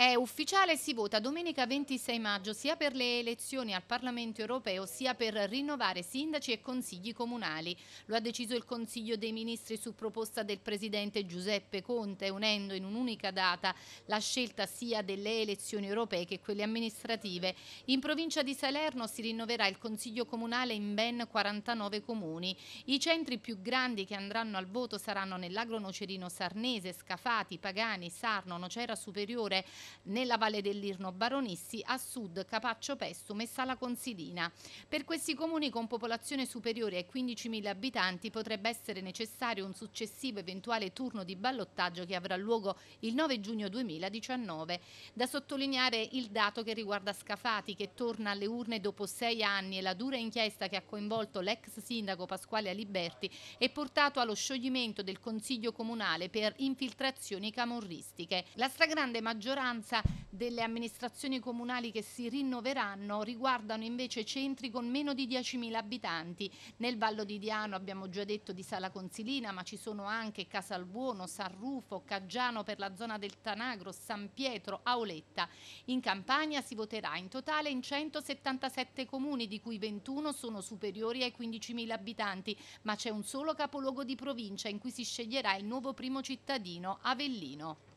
È ufficiale, e si vota domenica 26 maggio sia per le elezioni al Parlamento europeo sia per rinnovare sindaci e consigli comunali. Lo ha deciso il Consiglio dei Ministri su proposta del Presidente Giuseppe Conte, unendo in un'unica data la scelta sia delle elezioni europee che quelle amministrative. In provincia di Salerno si rinnoverà il Consiglio comunale in ben 49 comuni. I centri più grandi che andranno al voto saranno nell'Agro Nocerino Sarnese, Scafati, Pagani, Sarno, Nocera Superiore, nella Valle dell'Irno Baronissi, a sud Capaccio Pestum e Sala Considina. Per questi comuni con popolazione superiore ai 15.000 abitanti potrebbe essere necessario un successivo eventuale turno di ballottaggio che avrà luogo il 9 giugno 2019. Da sottolineare il dato che riguarda Scafati che torna alle urne dopo sei anni e la dura inchiesta che ha coinvolto l'ex sindaco Pasquale Aliberti e portato allo scioglimento del Consiglio Comunale per infiltrazioni camorristiche. La stragrande maggioranza maggioranza delle amministrazioni comunali che si rinnoveranno riguardano invece centri con meno di 10.000 abitanti. Nel Vallo di Diano abbiamo già detto di Sala Consilina, ma ci sono anche Casalbuono, San Rufo, Caggiano per la zona del Tanagro, San Pietro, Auletta. In Campania si voterà in totale in 177 comuni, di cui 21 sono superiori ai 15.000 abitanti, ma c'è un solo capoluogo di provincia in cui si sceglierà il nuovo primo cittadino, Avellino.